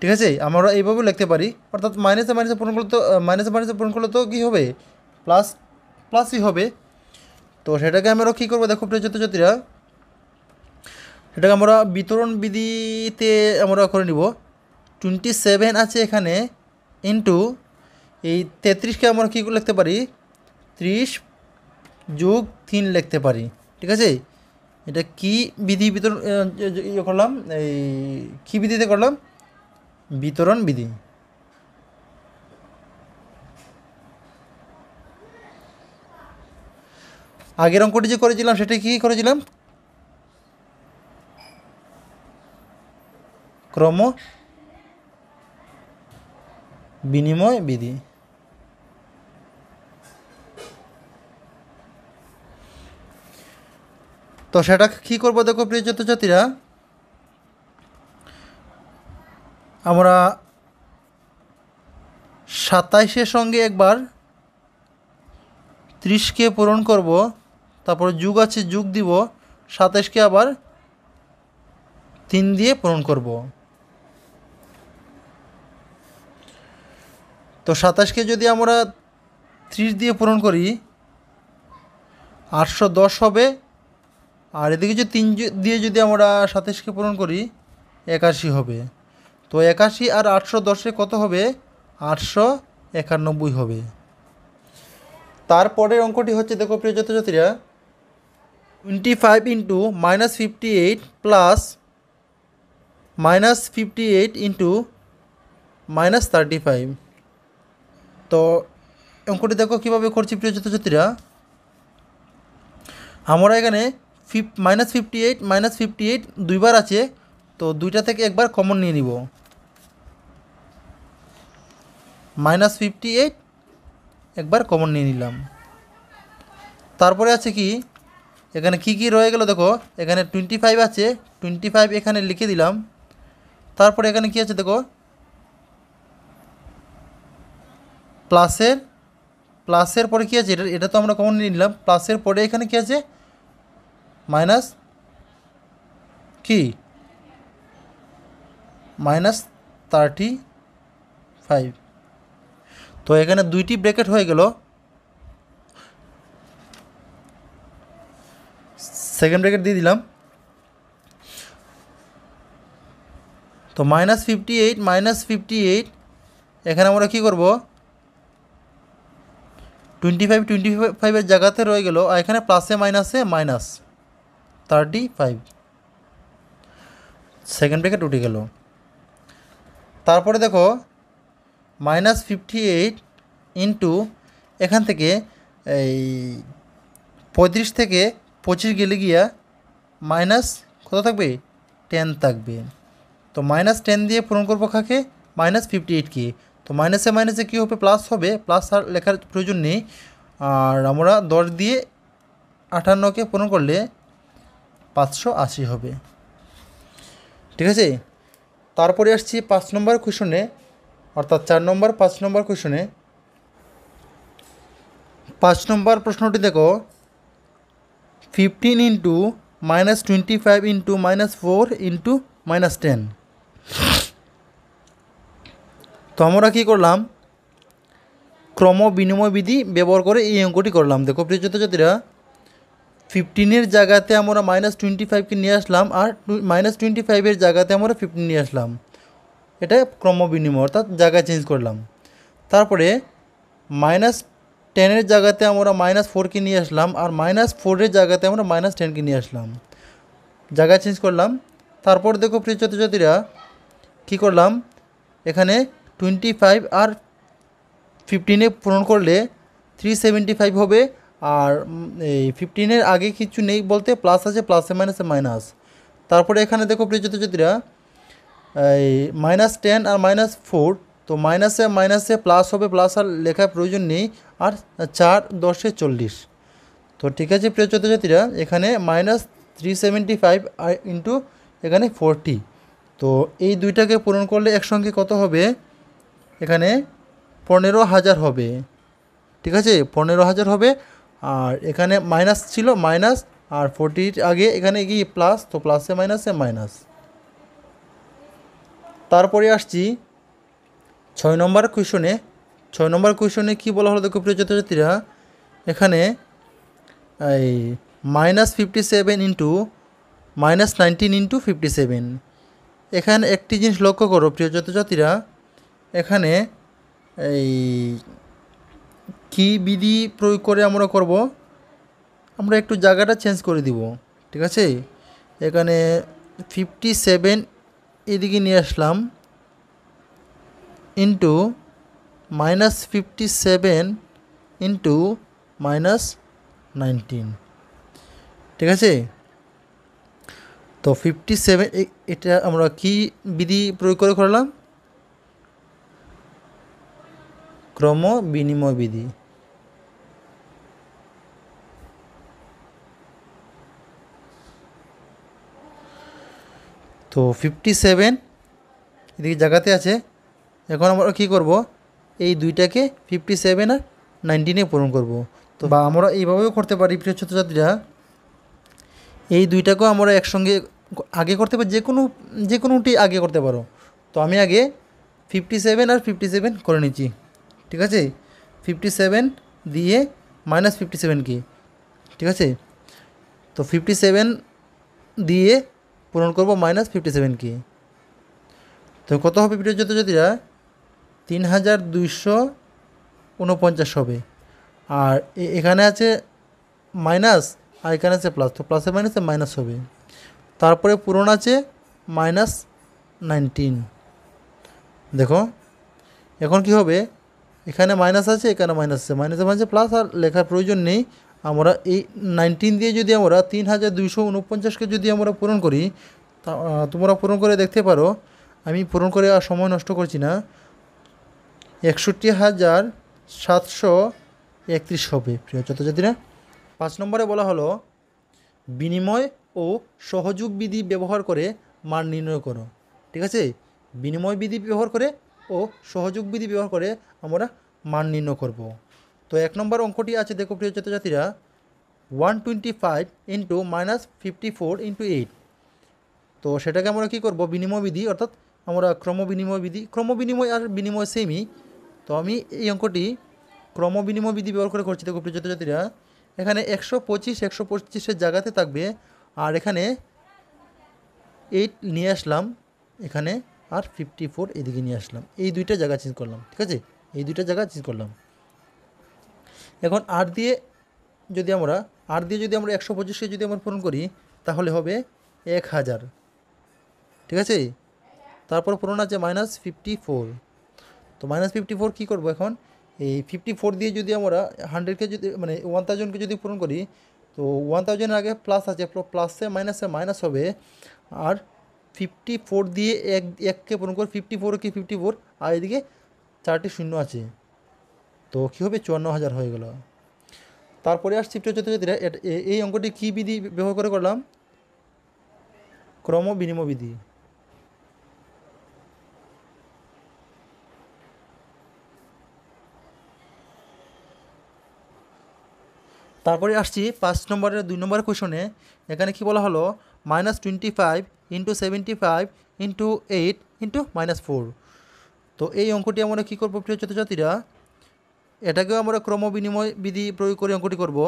ঠিক আছে আমরা এইভাবে লিখতে পারি অর্থাৎ মাইনাসে মাইনাসে পূরণ করলে তো মাইনাসে মাইনাসে পূরণ করলে তো কী হবে প্লাস প্লাসই হবে তো সেটাকে আমরা কী করবো দেখো প্রিয় ছাত্রছাত্রীরা সেটাকে আমরা বিতরণ বিধিতে আমরা করে নিব টোয়েন্টি সেভেন আছে এখানে ইন্টু এই তেত্রিশকে আমরা কী লিখতে পারি ত্রিশ যোগ তিন লিখতে পারি ঠিক আছে এটা কি বিধি বিতরণ ইয়ে করলাম এই কী বিধিতে করলাম বিতরণ বিধি আগের অঙ্কটি যে করেছিলাম সেটা কি করেছিলাম ক্রম বিনিময় বিধি তো সেটা কী করবো দেখো প্রিয় ছাত্রছাত্রীরা আমরা সাতাইশের সঙ্গে একবার ত্রিশকে পূরণ করব তারপর যুগ আছে যুগ দিব সাতাইশকে আবার তিন দিয়ে পূরণ করব তো সাতাশকে যদি আমরা ত্রিশ দিয়ে পূরণ করি আটশো দশ হবে আর এদিকে যে তিন দিয়ে যদি আমরা সাতাশকে পূরণ করি একাশি হবে তো একাশি আর আটশো দশে কত হবে আটশো একানব্বই হবে তারপরের অঙ্কটি হচ্ছে দেখো প্রিয় ছাত্রছাত্রীরা twenty five into minus fifty eight plus minus fifty eight into minus thirty five তো অঙ্কটি দেখো কীভাবে করছি প্রিয় ছাত্রছাত্রীরা আমরা এখানে ফিফ minus fifty eight minus fifty eight দুইবার আছে তো দুইটা থেকে একবার কমন নিয়ে নিব মাইনাস ফিফটি এইট একবার কমন নিয়ে নিলাম তারপরে আছে কি এখানে কি কি রয়ে গেল দেখো এখানে টোয়েন্টি ফাইভ আছে টোয়েন্টি ফাইভ এখানে লিখে দিলাম তারপরে এখানে কি আছে দেখো প্লাসের প্লাসের পরে কী আছে এটা এটা তো আমরা কমন নিয়ে নিলাম প্লাসের পরে এখানে কী আছে মাইনাস কি মাইনাস থার্টি ফাইভ তো এখানে দুইটি ব্র্যাকেট হয়ে গেল সেকেন্ড ব্র্যাকেট দিয়ে দিলাম তো minus fifty eight minus fifty eight এখানে আমরা কী করবো টোয়েন্টি ফাইভ টোয়েন্টি ফাইভের জায়গাতে রয়ে গেল আর এখানে প্লাসে মাইনাসে minus thirty five second bracket উঠে গেল তারপরে দেখো মাইনাস ফিফটি এইট ইন্টু এখান থেকে এই পঁয়ত্রিশ থেকে পঁচিশ গেলে গিয়া মাইনাস কত থাকবে টেন থাকবে তো মাইনাস টেন দিয়ে পূরণ করবো কাকে মাইনাস ফিফটি এইটকে তো মাইনাসে মাইনাসে কী হবে প্লাস হবে প্লাস আর লেখার প্রয়োজন নেই আর আমরা দশ দিয়ে আটান্নকে পূরণ করলে পাঁচশো আশি হবে ঠিক আছে তারপরে আসছি পাঁচ নম্বর কোশ্চনে অর্থাৎ চার নম্বর পাঁচ নম্বর কোশ্চনে পাঁচ নম্বর প্রশ্নটি দেখো fifteen into minus twenty five into minus four into minus ten তো আমরা কী করলাম ক্রম বিনিময় বিধি ব্যবহার করে এই অঙ্কটি করলাম দেখো প্রিয় ছাত্রছাত্রীরা ফিফটিনের জায়গাতে আমরা মাইনাস টোয়েন্টি ফাইভকে নিয়ে আসলাম আর মাইনাস টোয়েন্টি ফাইভের জায়গাতে আমরা ফিফটিন নিয়ে আসলাম এটা ক্রম বিনিময় অর্থাৎ জায়গা চেঞ্জ করলাম তারপরে মাইনাস টেনের জায়গাতে আমরা মাইনাস ফোরকে নিয়ে আসলাম আর মাইনাস ফোরের জায়গাতে আমরা মাইনাস টেনকে নিয়ে আসলাম জায়গা চেঞ্জ করলাম তারপর দেখো প্রিয় ছাত্রছাত্রীরা কী করলাম এখানে টোয়েন্টি ফাইভ আর ফিফটিনে পূরণ করলে থ্রি সেভেন্টি ফাইভ হবে আর এই ফিফটিনের আগে কিছু নেই বলতে প্লাস আছে প্লাসে মাইনাসে মাইনাস তারপরে এখানে দেখো প্রিয় ছাত্রছাত্রীরা এই মাইনাস টেন আর মাইনাস ফোর তো মাইনাসে মাইনাসে প্লাস হবে প্লাস আর লেখার প্রয়োজন নেই আর চার দশে চল্লিশ তো ঠিক আছে প্রিয় ছাত্রছাত্রীরা এখানে minus three seventy five into এখানে ফোরটি তো এই দুইটাকে পূরণ করলে একসঙ্গে কত হবে এখানে পনেরো হাজার হবে ঠিক আছে পনেরো হাজার হবে আর এখানে মাইনাস ছিল মাইনাস আর ফোরটির আগে এখানে কি প্লাস তো প্লাসে মাইনাসে মাইনাস তারপরে আসছি ছয় নম্বর কুয়েশনে ছয় নম্বর কুয়েশনে কী বলা হলো দেখো প্রিয় ছাত্রছাত্রীরা এখানে এই minus fifty seven into minus nineteen into fifty seven এখানে একটি জিনিস লক্ষ্য করো প্রিয় ছাত্রছাত্রীরা এখানে এই কি বিধি প্রয়োগ করে আমরা করব আমরা একটু জায়গাটা চেঞ্জ করে দিব ঠিক আছে এখানে ফিফটি সেভেন এদিকে নিয়ে আসলাম into minus fifty seven into minus nineteen ঠিক আছে তো ফিফটি সেভেন এটা আমরা কি বিধি প্রয়োগ করে করলাম ক্রম বিনিময় বিধি তো ফিফটি সেভেন এদিকে জায়গাতে আছে এখন আমরা কি করব এই দুইটাকে ফিফটি সেভেন আর নাইনটিনে পূরণ করব তো বা আমরা এইভাবেও করতে পারি প্রিয় ছাত্রছাত্রীরা এই দুইটাকেও আমরা একসঙ্গে আগে করতে পারি যে কোনো যে কোনোটি আগে করতে পারো তো আমি আগে ফিফটি সেভেন আর ফিফটি সেভেন করে নিচ্ছি ঠিক আছে ফিফটি সেভেন দিয়ে মাইনাস ফিফটি সেভেনকে ঠিক আছে তো ফিফটি সেভেন দিয়ে পূরণ করবো মাইনাস ফিফটি সেভেনকে তো কত হবে বিরোধ যতজাতিরা তিন হাজার দুইশো উনপঞ্চাশ হবে আর এখানে আছে মাইনাস আর এখানে আছে প্লাস তো প্লাসে মাইনাসে মাইনাস হবে তারপরে পূরণ আছে মাইনাস নাইনটিন দেখো এখন কি হবে এখানে মাইনাস আছে এখানে মাইনাস আছে মাইনাসে মাইনাসে প্লাস আর লেখার প্রয়োজন নেই আমরা এই নাইনটিন দিয়ে যদি আমরা তিন হাজার দুইশো উনপঞ্চাশকে যদি আমরা পূরণ করি তোমরা পূরণ করে দেখতে পারো আমি পূরণ করে আর সময় নষ্ট করছি না একষট্টি হাজার সাতশো একত্রিশ হবে প্রিয় ছাত্রছাত্রীরা পাঁচ নম্বরে বলা হলো বিনিময় ও সহযোগ বিধি ব্যবহার করে মান নির্ণয় করো ঠিক আছে বিনিময় বিধি ব্যবহার করে ও সহযোগ বিধি ব্যবহার করে আমরা মান নির্ণয় করবো তো এক নম্বর অঙ্কটি আছে দেখো প্রিয় ছাত্রছাত্রীরা one twenty five into minus fifty four into eight তো সেটাকে আমরা কী করবো বিনিময় বিধি অর্থাৎ আমরা ক্রম বিনিময় বিধি ক্রম বিনিময় আর বিনিময় সেমই তো আমি এই অঙ্কটি ক্রম বিনিময় বিধি ব্যবহার করে করছি দেখো প্রিয় ছাত্রছাত্রীরা এখানে একশো পঁচিশ একশো পঁচিশের জায়গাতে থাকবে আর এখানে এইট নিয়ে আসলাম এখানে আর ফিফটি ফোর এদিকে নিয়ে আসলাম এই দুইটা জায়গা চেঞ্জ করলাম ঠিক আছে এই দুইটা জায়গা চেঞ্জ করলাম এখন আর দিয়ে যদি আমরা আর দিয়ে যদি আমরা একশো পঁচিশে যদি আমরা পূরণ করি তাহলে হবে এক হাজার ঠিক আছে তারপর পূরণ আছে মাইনাস ফিফটি ফোর তো মাইনাস ফিফটি ফোর কী করবো এখন এই ফিফটি ফোর দিয়ে যদি আমরা হান্ড্রেডকে যদি মানে ওয়ান থাউজেন্ডকে যদি পূরণ করি তো ওয়ান থাউজেন্ডের আগে প্লাস আছে প্লাসে মাইনাসে মাইনাস হবে আর ফিফটি ফোর দিয়ে এক এককে পূরণ করে ফিফটি ফোর কি ফিফটি ফোর আর এদিকে চারটি শূন্য আছে তো কী হবে চুয়ান্ন হাজার হয়ে গেল তারপরে আসছি প্রিয় ছাত্রছাত্রীরা এই অঙ্কটি কী বিধি ব্যবহার করে করলাম ক্রম বিনিময় বিধি তারপরে আসছি পাঁচ নম্বরের দুই নম্বর কোয়েশনে এখানে কি বলা হলো minus twenty five into seventy five into eight into minus four তো এই অঙ্কটি আমরা কী করবো প্রিয় ছাত্রছাত্রীরা এটাকেও আমরা ক্রম বিনিময় বিধি প্রয়োগ করে অঙ্কটি করব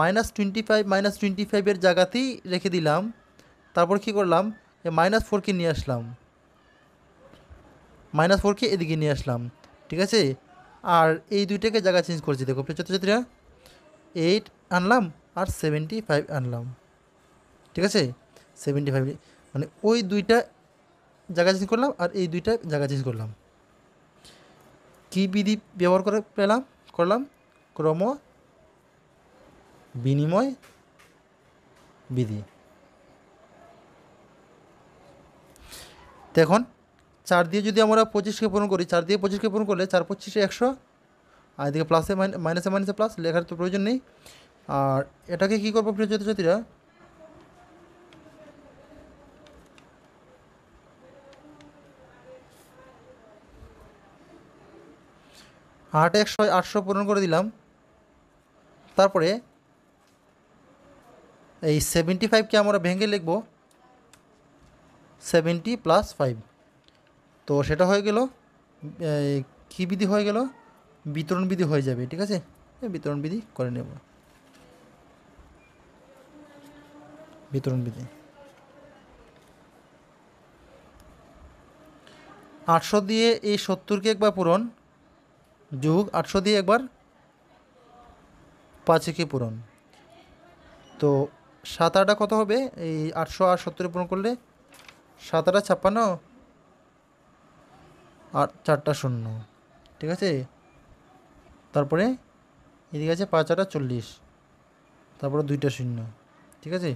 minus twenty five minus twenty ফাইভের জায়গাতেই রেখে দিলাম তারপর কি করলাম মাইনাস ফোরকে নিয়ে আসলাম মাইনাস ফোরকে এদিকে নিয়ে আসলাম ঠিক আছে আর এই দুইটাকে জায়গা চেঞ্জ করেছি দেখো ছাত্রছাত্রীরা এইট আনলাম আর সেভেন্টি ফাইভ আনলাম ঠিক আছে সেভেন্টি ফাইভ মানে ওই দুইটা জায়গা চেঞ্জ করলাম আর এই দুইটা জায়গা চেঞ্জ করলাম কী বিধি ব্যবহার করে পেলাম করলাম ক্রম বিনিময় বিধি দেখুন চার দিয়ে যদি আমরা পঁচিশকে পূরণ করি চার দিয়ে পঁচিশকে পূরণ করলে চার পঁচিশে একশো আর এদিকে প্লাসে মাইনাসে মাইনাসে প্লাস লেখার তো প্রয়োজন নেই আর এটাকে কী করবো প্রিয় ছাত্রছাত্রীরা আট একশো আটশো পূরণ করে দিলাম তারপরে এই সেভেন্টি ফাইভকে আমরা ভেঙে লিখব সেভেন্টি প্লাস ফাইভ তো সেটা হয়ে গেল কী বিধি হয়ে গেল বিতরণ বিধি হয়ে যাবে ঠিক আছে বিতরণ বিধি করে নেব বিতরণ বিধি আটশো দিয়ে এই সত্তরকে একবার পূরণ যুগ আটশো দিয়ে একবার পাঁচেকে পূরণ তো সাত কত হবে এই আটশো আর সত্তরে পূরণ করলে সাত আটা ছাপ্পান্ন আর চারটা শূন্য ঠিক আছে তারপরে এদিকে আছে পাঁচ আটা চল্লিশ তারপরে দুইটা শূন্য ঠিক আছে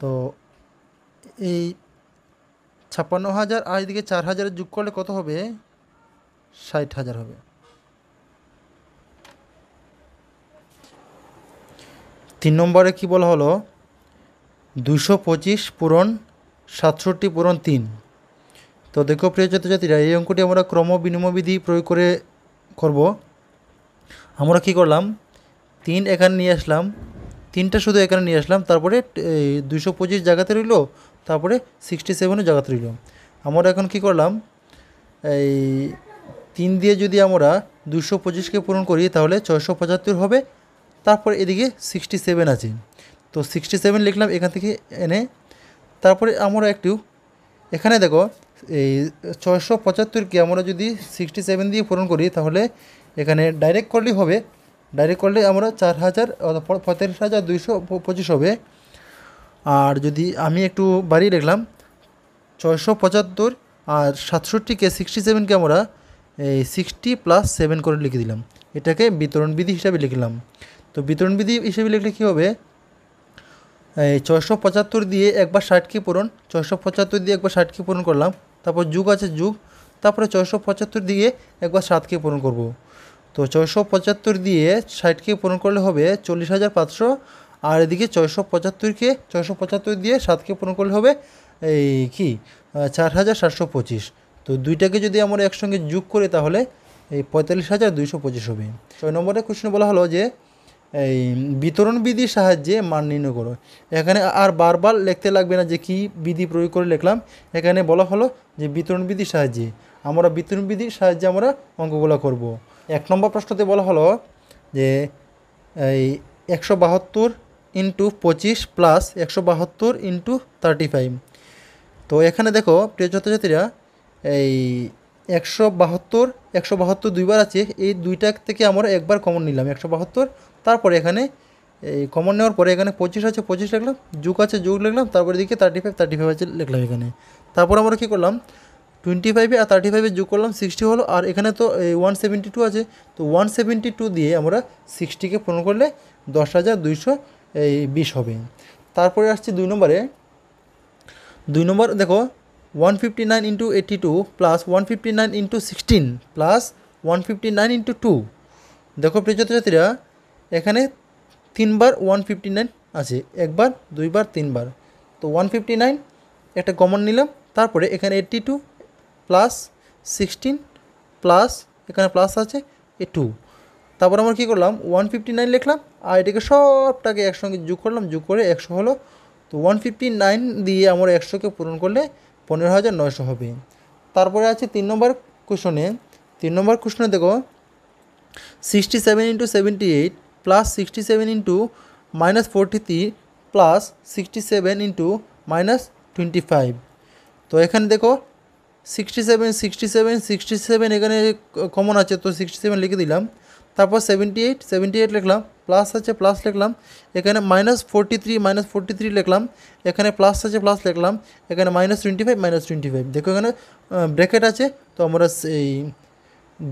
তো এই ছাপ্পান্ন হাজার আর এদিকে চার হাজারের যোগ করলে কত হবে ষাট হাজার হবে তিন নম্বরে কি বলা হলো দুশো পঁচিশ পূরণ সাতষট্টি পূরণ তিন তো দেখো প্রিয় ছাত্রছাত্রীরা এই অঙ্কটি আমরা ক্রম বিনিময়বিধি প্রয়োগ করে করব আমরা কি করলাম তিন এখানে নিয়ে আসলাম তিনটা শুধু এখানে নিয়ে আসলাম তারপরে দুশো পঁচিশ জায়গাতে রইল তারপরে সিক্সটি সেভেনের জায়গাতে রইল আমরা এখন কি করলাম এই তিন দিয়ে যদি আমরা দুশো পঁচিশকে পূরণ করি তাহলে ছয়শো পঁচাত্তর হবে তারপর এদিকে সিক্সটি সেভেন আছে তো সিক্সটি সেভেন লিখলাম এখান থেকে এনে তারপরে আমরা একটু এখানে দেখো এই ছয়শো পঁচাত্তরকে আমরা যদি সিক্সটি সেভেন দিয়ে পূরণ করি তাহলে এখানে ডাইরেক্ট করলেই হবে ডাইরেক্ট করলে আমরা চার হাজার পঁয়তাল্লিশ হাজার দুইশো পঁচিশ হবে আর যদি আমি একটু বাড়িয়ে লিখলাম ছয়শো পঁচাত্তর আর সাতষট্টিকে সিক্সটি সেভেনকে আমরা এই সিক্সটি প্লাস সেভেন করে লিখে দিলাম এটাকে বিতরণ বিধি হিসাবে লিখলাম তো বিতরণ বিধি হিসেবে লিখলে কী হবে এই ছয়শো পঁচাত্তর দিয়ে একবার ষাটকে পূরণ ছয়শো পঁচাত্তর দিয়ে একবার ষাটকে পূরণ করলাম তারপর যুগ আছে যুগ তারপরে ছয়শো পঁচাত্তর দিয়ে একবার সাতকে পূরণ করব তো ছয়শো পঁচাত্তর দিয়ে ষাটকে পূরণ করলে হবে চল্লিশ হাজার পাঁচশো আর এদিকে ছয়শো পঁচাত্তরকে ছয়শো পঁচাত্তর দিয়ে সাতকে পূরণ করলে হবে এই কি চার হাজার সাতশো পঁচিশ তো দুইটাকে যদি আমরা একসঙ্গে যোগ করি তাহলে এই পঁয়তাল্লিশ হাজার দুইশো পঁচিশ হবে ছয় নম্বরে কোশ্চেন বলা হলো যে এই বিতরণ বিধির সাহায্যে মান নির্ণয় করো এখানে আর বারবার লিখতে লাগবে না যে কি বিধি প্রয়োগ করে লিখলাম এখানে বলা হলো যে বিতরণ বিধির সাহায্যে আমরা বিতরণ বিধির সাহায্যে আমরা অঙ্কগুলো করব। এক নম্বর প্রশ্নতে বলা হলো যে এই একশো বাহাত্তর ইন্টু পঁচিশ প্লাস একশো বাহাত্তর ইন্টু থার্টি ফাইভ তো এখানে দেখো প্রিয় ছাত্রছাত্রীরা এই একশো বাহাত্তর একশো বাহাত্তর দুইবার আছে এই দুইটা থেকে আমরা একবার কমন নিলাম একশো বাহাত্তর তারপরে এখানে এই কমন নেওয়ার পরে এখানে পঁচিশ আছে পঁচিশ লিখলাম যুগ আছে যুগ লিখলাম তারপরে দিকে থার্টি ফাইভ থার্টি ফাইভ আছে লিখলাম এখানে তারপর আমরা কী করলাম টোয়েন্টি ফাইভে আর থার্টি ফাইভে যোগ করলাম সিক্সটি হলো আর এখানে তো এই ওয়ান সেভেন্টি টু আছে তো ওয়ান সেভেন্টি টু দিয়ে আমরা সিক্সটিকে পূরণ করলে দশ হাজার দুইশো এই বিশ হবে তারপরে আসছে দুই নম্বরে দুই নম্বর দেখো one fifty nine plus 159 two plus one fifty nine into sixteen plus one fifty nine into two দেখো প্রিয় ছাত্রছাত্রীরা এখানে তিনবার ওয়ান ফিফটি নাইন আছে একবার দুইবার তিনবার তো ওয়ান ফিফটি নাইন একটা কমন নিলাম তারপরে এখানে eighty two plus sixteen plus এখানে প্লাস আছে এ টু তারপর আমরা কী করলাম ওয়ান ফিফটি নাইন লিখলাম আর এটাকে সবটাকে একসঙ্গে যোগ করলাম যোগ করে একশো হলো তো ওয়ান ফিফটি নাইন দিয়ে আমরা একশোকে পূরণ করলে পনেরো হাজার নয়শো হবে তারপরে আছে তিন নম্বর কোশনে তিন নম্বর কোশনে দেখো sixty seven into seventy eight plus sixty seven into minus forty three plus sixty seven into minus twenty five তো এখানে দেখো sixty seven sixty seven sixty seven এখানে কমন আছে তো সিক্সটি সেভেন লিখে দিলাম তারপর সেভেন্টি এইট সেভেন্টি এইট লিখলাম প্লাস আছে প্লাস লিখলাম এখানে minus forty three minus forty three লিখলাম এখানে প্লাস আছে প্লাস লিখলাম এখানে minus twenty five minus twenty five দেখো এখানে ব্র্যাকেট আছে তো আমরা সেই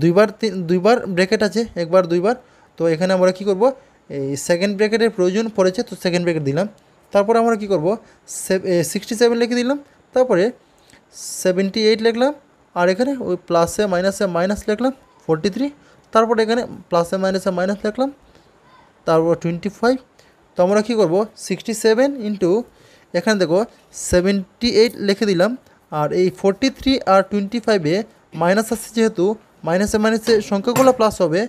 দুইবার দুইবার ব্র্যাকেট আছে একবার দুইবার তো এখানে আমরা কি করব এই সেকেন্ড ব্র্যাকেটের প্রয়োজন পড়েছে তো সেকেন্ড ব্র্যাকেট দিলাম তারপরে আমরা কি করব সিক্সটি সেভেন লিখে দিলাম তারপরে সেভেন্টি এইট লিখলাম আর এখানে ওই প্লাসে মাইনাসে মাইনাস লিখলাম ফোরটি থ্রি তারপরে এখানে প্লাসে মাইনাসে মাইনাস লিখলাম তারপর টোয়েন্টি ফাইভ তো আমরা কী করবো সিক্সটি সেভেন ইন্টু এখানে দেখো সেভেন্টি এইট লিখে দিলাম আর এই ফোরটি থ্রি আর টোয়েন্টি ফাইভে মাইনাস আসছে যেহেতু মাইনাসে মাইনাসে সংখ্যাগুলো প্লাস হবে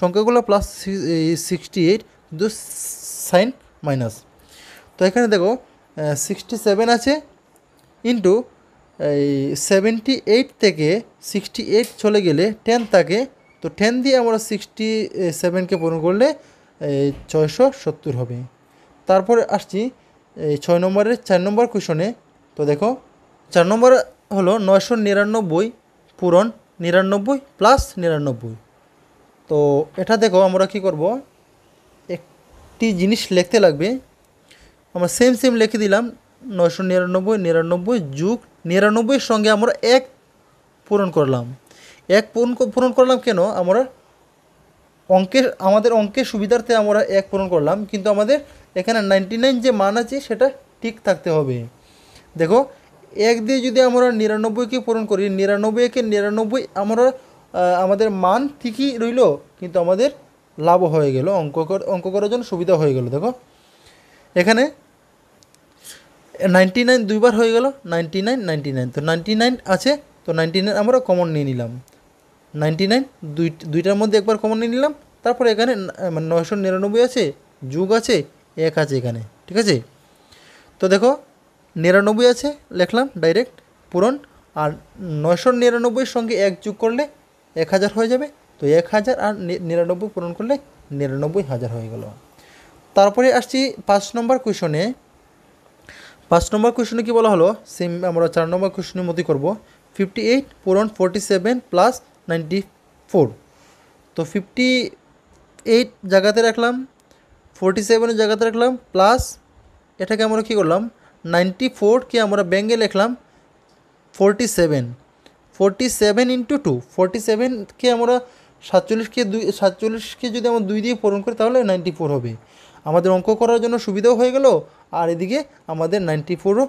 সংখ্যাগুলো প্লাস সিক্সটি এইট কিন্তু সাইন মাইনাস তো এখানে দেখো সিক্সটি সেভেন আছে ইন্টু এই সেভেন্টি এইট থেকে সিক্সটি এইট চলে গেলে টেন থাকে তো টেন দিয়ে আমরা সিক্সটি সেভেনকে পূরণ করলে ছয়শো সত্তর হবে তারপরে আসছি এই ছয় নম্বরের চার নম্বর কুশনে তো দেখো চার নম্বর হলো নয়শো নিরানব্বই পূরণ নিরানব্বই প্লাস নিরানব্বই তো এটা দেখো আমরা কি করব একটি জিনিস লিখতে লাগবে আমরা সেম সেম লিখে দিলাম নয়শো নিরানব্বই নিরানব্বই যুগ নিরানব্বইয়ের সঙ্গে আমরা এক পূরণ করলাম এক পূরণ পূরণ করলাম কেন আমরা অঙ্কের আমাদের অঙ্কের সুবিধার্থে আমরা এক পূরণ করলাম কিন্তু আমাদের এখানে নাইনটি নাইন যে মান আছে সেটা ঠিক থাকতে হবে দেখো এক দিয়ে যদি আমরা নিরানব্বইকে পূরণ করি নিরানব্বই একে নিরানব্বই আমরা আমাদের মান ঠিকই রইল কিন্তু আমাদের লাভ হয়ে গেল অঙ্ক অঙ্ক করার জন্য সুবিধা হয়ে গেল দেখো এখানে নাইনটি নাইন দুইবার হয়ে গেল নাইনটি নাইন নাইনটি নাইন তো নাইনটি নাইন আছে তো নাইনটি নাইন আমরা কমন নিয়ে নিলাম নাইনটি নাইন দুই দুইটার মধ্যে একবার কমন নিয়ে নিলাম তারপরে এখানে মানে নয়শো নিরানব্বই আছে যুগ আছে এক আছে এখানে ঠিক আছে তো দেখো নিরানব্বই আছে লিখলাম ডাইরেক্ট পূরণ আর নয়শো নিরানব্বইয়ের সঙ্গে এক যোগ করলে এক হাজার হয়ে যাবে তো এক হাজার আর নিরানব্বই পূরণ করলে নিরানব্বই হাজার হয়ে গেল তারপরে আসছি পাঁচ নম্বর কোয়েশনে পাঁচ নম্বর কোয়েশনে কী বলা হলো সেম আমরা চার নম্বর কোয়েশনের মতোই করবো ফিফটি এইট পূরণ forty seven plus ninety four তো ফিফটি এইট জায়গাতে রাখলাম ফোরটি সেভেনের জায়গাতে রাখলাম প্লাস এটাকে আমরা কী করলাম নাইনটি ফোরকে আমরা ব্যাঙ্গে লিখলাম forty seven forty seven into two forty সেভেনকে আমরা সাতচল্লিশকে দুই সাতচল্লিশকে যদি আমরা দুই দিয়ে পূরণ করি তাহলে নাইনটি ফোর হবে আমাদের অঙ্ক করার জন্য সুবিধাও হয়ে গেল আর এদিকে আমাদের নাইনটি ফোরও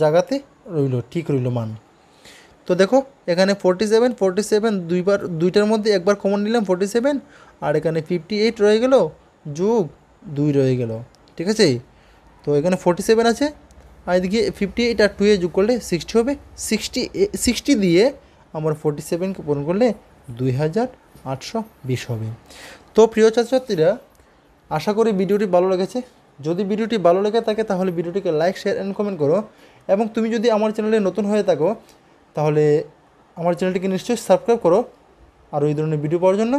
জায়গাতে রইল ঠিক রইল মান তো দেখো এখানে ফোরটি সেভেন ফোরটি সেভেন দুইবার দুইটার মধ্যে একবার কমন নিলাম ফোরটি সেভেন আর এখানে ফিফটি এইট রয়ে গেল যোগ দুই রয়ে গেল ঠিক আছে তো এখানে ফোরটি সেভেন আছে আর এদিকে ফিফটি এইট আর টুয়ে যোগ করলে সিক্সটি হবে সিক্সটি সিক্সটি দিয়ে আমার ফোরটি সেভেনকে পূরণ করলে দুই হাজার আটশো বিশ হবে তো প্রিয় ছাত্রছাত্রীরা আশা করি ভিডিওটি ভালো লেগেছে যদি ভিডিওটি ভালো লেগে থাকে তাহলে ভিডিওটিকে লাইক শেয়ার অ্যান্ড কমেন্ট করো এবং তুমি যদি আমার চ্যানেলে নতুন হয়ে থাকো তাহলে আমার চ্যানেলটিকে নিশ্চয়ই সাবস্ক্রাইব করো আর ওই ধরনের ভিডিও পাওয়ার জন্য